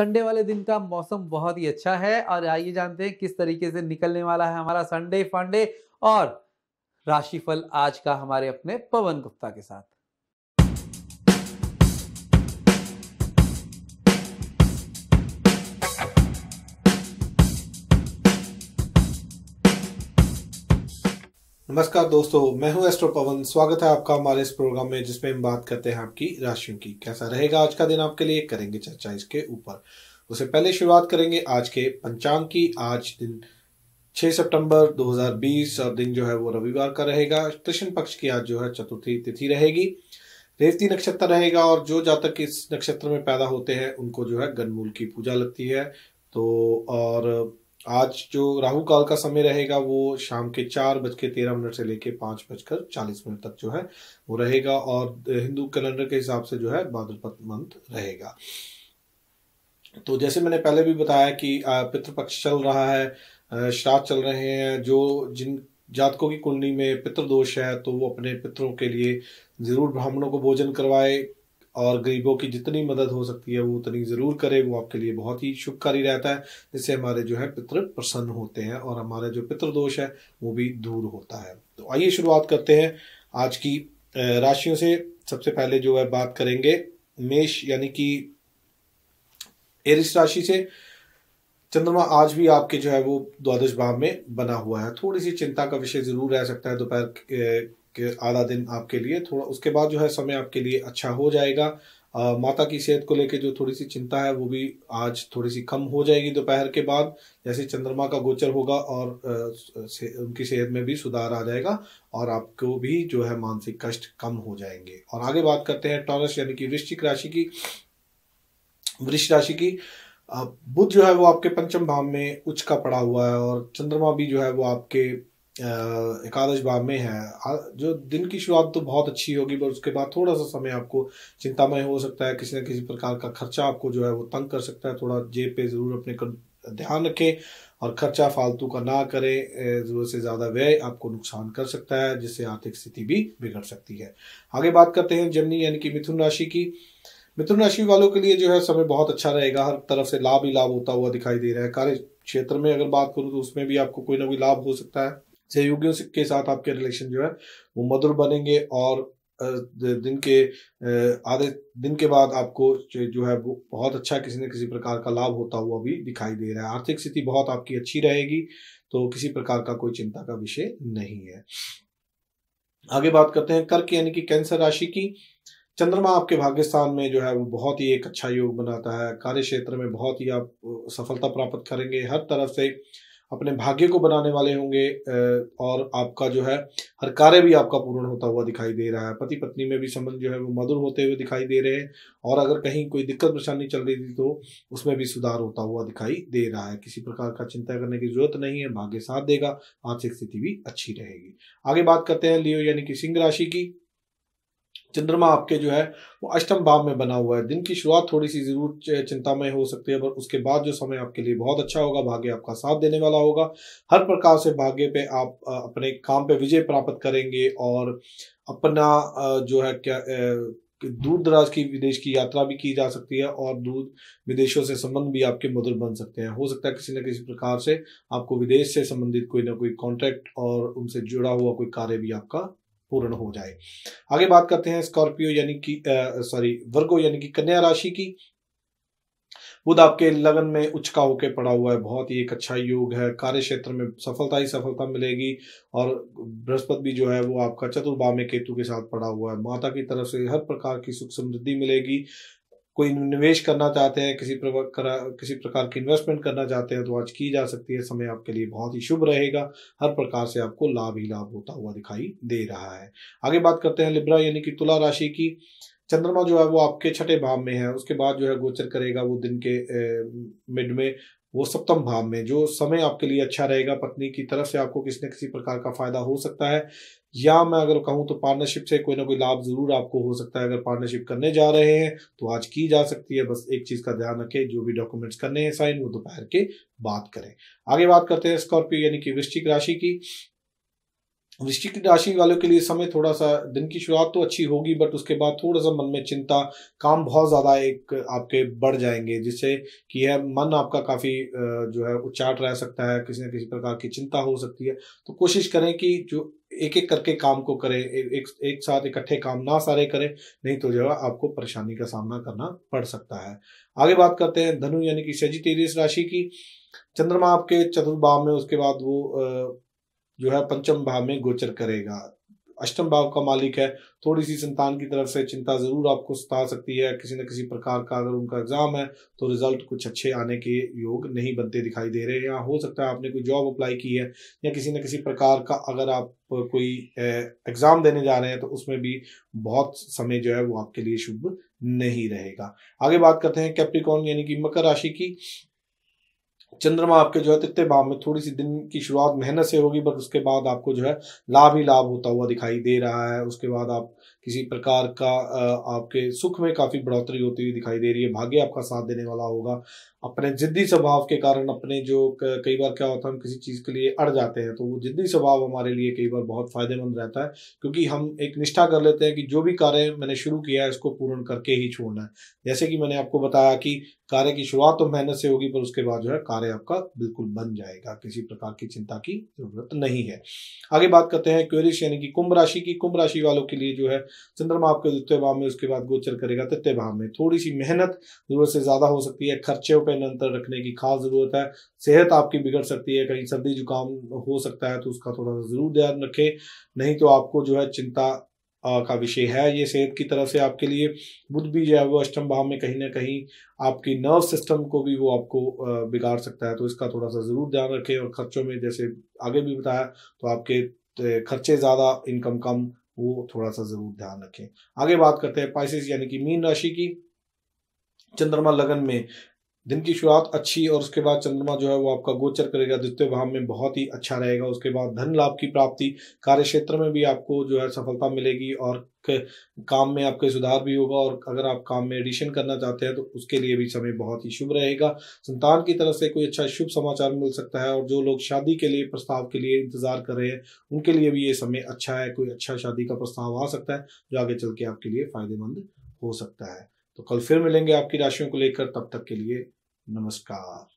Sunday वाले दिन का मौसम बहुत ही अच्छा है और आइए जानते हैं किस तरीके से निकलने वाला है हमारा संडे फंडे और राशिफल आज का हमारे अपने पवन गुप्ता के साथ नमस्कार दोस्तों मैं हूं एस्ट्रो पवन स्वागत है आपका हमारे इस प्रोग्राम में जिसमें हम बात करते हैं आपकी राशियों की कैसा रहेगा आज का दिन आपके लिए करेंगे चर्चा इसके ऊपर उससे पहले शुरुआत करेंगे आज के पंचांग की आज दिन 6 सितंबर 2020 और दिन जो है वो रविवार का रहेगा कृष्ण पक्ष की आज जो है चतुर्थी तिथि रहेगी रेवती नक्षत्र रहेगा और जो जातक इस नक्षत्र में पैदा होते हैं उनको जो है गनमूल की पूजा लगती है तो और आज जो राहु काल का समय रहेगा वो शाम के चार बज के तेरह मिनट से लेके पांच बजकर चालीस मिनट तक जो है वो रहेगा और हिंदू कैलेंडर के हिसाब से जो है भाद्रपद मंथ रहेगा तो जैसे मैंने पहले भी बताया कि पितृपक्ष चल रहा है श्राद्ध चल रहे हैं जो जिन जातकों की कुंडली में पितृदोष है तो वो अपने पितरों के लिए जरूर ब्राह्मणों को भोजन करवाए और गरीबों की जितनी मदद हो सकती है वो उतनी ज़रूर करें वो आपके लिए बहुत ही शुभकारी रहता है जिससे हमारे जो है पितृ प्रसन्न होते हैं और हमारे जो दोष है वो भी दूर होता है तो आइए शुरुआत करते हैं आज की राशियों से सबसे पहले जो है बात करेंगे मेष यानी कि एरिस राशि से चंद्रमा आज भी आपके जो है वो द्वादश भाव में बना हुआ है थोड़ी सी चिंता का विषय जरूर रह सकता है दोपहर कि आधा दिन आपके लिए थोड़ा उसके बाद जो है समय आपके लिए अच्छा हो जाएगा आ, माता की सेहत को लेकर जो थोड़ी सी चिंता है वो भी आज थोड़ी सी कम हो जाएगी दोपहर के बाद जैसे चंद्रमा का गोचर होगा और आ, से, उनकी सेहत में भी सुधार आ जाएगा और आपको भी जो है मानसिक कष्ट कम हो जाएंगे और आगे बात करते हैं टॉरस यानी कि वृश्चिक राशि की वृक्ष राशि की बुध जो है वो आपके पंचम भाव में उच्च का पड़ा हुआ है और चंद्रमा भी जो है वो आपके एकादश भाव में है जो दिन की शुरुआत तो बहुत अच्छी होगी पर उसके बाद थोड़ा सा समय आपको चिंतामय हो सकता है किसी न किसी प्रकार का खर्चा आपको जो है वो तंग कर सकता है थोड़ा जेब पे ज़रूर अपने ध्यान रखें और खर्चा फालतू का ना करें जरूरत से ज़्यादा व्यय आपको नुकसान कर सकता है जिससे आर्थिक स्थिति भी बिगड़ सकती है आगे बात करते हैं जमनी यानी कि मिथुन राशि की मिथुन राशि वालों के लिए जो है समय बहुत अच्छा रहेगा हर तरफ से लाभ ही लाभ होता हुआ दिखाई दे रहा है कार्य क्षेत्र में अगर बात करूँ तो उसमें भी आपको कोई ना कोई लाभ हो सकता है सहयोगियों के साथ आपके रिलेशन जो है वो मधुर बनेंगे और दिन के आधे दिन के बाद आपको जो है वो बहुत अच्छा किसी न किसी प्रकार का लाभ होता हुआ भी दिखाई दे रहा है आर्थिक स्थिति बहुत आपकी अच्छी रहेगी तो किसी प्रकार का कोई चिंता का विषय नहीं है आगे बात करते हैं कर्क यानी कि कैंसर राशि की चंद्रमा आपके भाग्य स्थान में जो है वो बहुत ही एक अच्छा योग बनाता है कार्य क्षेत्र में बहुत ही आप सफलता प्राप्त करेंगे हर तरफ से अपने भाग्य को बनाने वाले होंगे और आपका जो है हर कार्य भी आपका पूर्ण होता हुआ दिखाई दे रहा है पति पत्नी में भी संबंध जो है वो मधुर होते हुए दिखाई दे रहे हैं और अगर कहीं कोई दिक्कत परेशानी चल रही थी तो उसमें भी सुधार होता हुआ दिखाई दे रहा है किसी प्रकार का चिंता करने की जरूरत नहीं है भाग्य साथ देगा आर्थिक स्थिति भी अच्छी रहेगी आगे बात करते हैं लियो यानी कि सिंह राशि की चंद्रमा आपके जो है वो अष्टम भाव में बना हुआ है दिन की शुरुआत थोड़ी सी जरूर चिंता में हो सकती है पर उसके बाद जो समय आपके लिए बहुत अच्छा होगा भाग्य आपका साथ देने वाला होगा हर प्रकार से भाग्य पे आप अपने काम पे विजय प्राप्त करेंगे और अपना जो है क्या दूर दराज की विदेश की यात्रा भी की जा सकती है और दूर विदेशों से संबंध भी आपके मधुर बन सकते हैं हो सकता है किसी न किसी प्रकार से आपको विदेश से संबंधित कोई ना कोई कॉन्ट्रैक्ट और उनसे जुड़ा हुआ कोई कार्य भी आपका पूर्ण हो जाए आगे बात करते हैं स्कॉर्पियो यानी कि सॉरी वर्गो यानी कि कन्या राशि की बुध आपके लगन में उचका होकर पड़ा हुआ है बहुत ही एक अच्छा योग है कार्य क्षेत्र में सफलता ही सफलता मिलेगी और बृहस्पति भी जो है वो आपका चतुर्भा में केतु के साथ पड़ा हुआ है माता की तरफ से हर प्रकार की सुख समृद्धि मिलेगी कोई निवेश करना चाहते हैं किसी प्रकार किसी प्रकार की इन्वेस्टमेंट करना चाहते हैं तो आज की जा सकती है समय आपके लिए बहुत ही शुभ रहेगा हर प्रकार से आपको लाभ ही लाभ होता हुआ दिखाई दे रहा है आगे बात करते हैं लिब्रा यानी कि तुला राशि की चंद्रमा जो है वो आपके छठे भाव में है उसके बाद जो है गोचर करेगा वो दिन के मिड में वो सप्तम भाव में जो समय आपके लिए अच्छा रहेगा पत्नी की तरफ से आपको किसी न किसी प्रकार का फायदा हो सकता है या मैं अगर कहूँ तो पार्टनरशिप से कोई ना कोई लाभ जरूर आपको हो सकता है अगर पार्टनरशिप करने जा रहे हैं तो आज की जा सकती है बस एक चीज का ध्यान रखें जो भी डॉक्यूमेंट्स करने हैं साइन वो दोपहर के बात करें आगे बात करते हैं स्कॉर्पियो यानी कि वृश्चिक राशि की वृश्चिक राशि वालों के लिए समय थोड़ा सा दिन की शुरुआत तो अच्छी होगी बट उसके बाद थोड़ा सा मन में चिंता काम बहुत ज़्यादा एक आपके बढ़ जाएंगे जिससे कि यह मन आपका काफ़ी जो है उच्चाट रह सकता है किसी न किसी प्रकार की चिंता हो सकती है तो कोशिश करें कि जो एक एक करके काम को करें एक एक साथ इकट्ठे काम ना सारे करें नहीं तो जो है आपको परेशानी का सामना करना पड़ सकता है आगे बात करते हैं धनु यानी कि सजिटेरियस राशि की चंद्रमा आपके चतुर्भाव में उसके बाद वो जो है पंचम भाव में गोचर करेगा अष्टम भाव का मालिक है थोड़ी सी संतान की तरफ से चिंता जरूर आपको सता सकती है किसी न किसी प्रकार का अगर उनका एग्जाम है तो रिजल्ट कुछ अच्छे आने के योग नहीं बनते दिखाई दे रहे हैं या हो सकता है आपने कोई जॉब अप्लाई की है या किसी न किसी प्रकार का अगर आप कोई एग्जाम देने जा रहे हैं तो उसमें भी बहुत समय जो है वो आपके लिए शुभ नहीं रहेगा आगे बात करते हैं कैप्रिकॉन यानी कि मकर राशि की चंद्रमा आपके जो है तित्ते भाव में थोड़ी सी दिन की शुरुआत मेहनत से होगी बट उसके बाद आपको जो है लाभ ही लाभ होता हुआ दिखाई दे रहा है उसके बाद आप किसी प्रकार का आपके सुख में काफ़ी बढ़ोतरी होती हुई दिखाई दे रही है भाग्य आपका साथ देने वाला होगा अपने जिद्दी स्वभाव के कारण अपने जो कई बार क्या होता है हम किसी चीज़ के लिए अड़ जाते हैं तो वो जिद्दी स्वभाव हमारे लिए कई बार बहुत फ़ायदेमंद रहता है क्योंकि हम एक निष्ठा कर लेते हैं कि जो भी कार्य मैंने शुरू किया है इसको पूर्ण करके ही छोड़ना है जैसे कि मैंने आपको बताया कि कार्य की शुरुआत तो मेहनत से होगी पर उसके बाद जो है कार्य कार्य आपका बिल्कुल बन जाएगा किसी प्रकार की चिंता की जरूरत नहीं है आगे बात करते हैं क्वेरिस यानी कि कुंभ राशि की कुंभ राशि वालों के लिए जो है चंद्रमा आपके द्वितीय भाव में उसके बाद गोचर करेगा तृतीय भाव में थोड़ी सी मेहनत जरूरत से ज्यादा हो सकती है खर्चे पर नियंत्रण रखने की खास जरूरत है सेहत आपकी बिगड़ सकती है कहीं सर्दी जुकाम हो सकता है तो उसका थोड़ा सा जरूर ध्यान रखें नहीं तो आपको जो है चिंता का विषय है ये सेहत की तरफ से आपके लिए बुध भी जो है वो अष्टम भाव में कहीं ना कहीं आपकी नर्व सिस्टम को भी वो आपको बिगाड़ सकता है तो इसका थोड़ा सा ज़रूर ध्यान रखें और खर्चों में जैसे आगे भी बताया तो आपके खर्चे ज़्यादा इनकम कम वो थोड़ा सा ज़रूर ध्यान रखें आगे बात करते हैं पाइसिस यानी कि मीन राशि की चंद्रमा लगन में दिन की शुरुआत अच्छी और उसके बाद चंद्रमा जो है वो आपका गोचर करेगा द्वितीय भाव में बहुत ही अच्छा रहेगा उसके बाद धन लाभ की प्राप्ति कार्य क्षेत्र में भी आपको जो है सफलता मिलेगी और काम में आपके सुधार भी होगा और अगर आप काम में एडिशन करना चाहते हैं तो उसके लिए भी समय बहुत ही शुभ रहेगा संतान की तरफ से कोई अच्छा शुभ समाचार मिल सकता है और जो लोग शादी के लिए प्रस्ताव के लिए इंतजार कर रहे हैं उनके लिए भी ये समय अच्छा है कोई अच्छा शादी का प्रस्ताव आ सकता है जो आगे चल के आपके लिए फायदेमंद हो सकता है तो कल फिर मिलेंगे आपकी राशियों को लेकर तब तक के लिए नमस्कार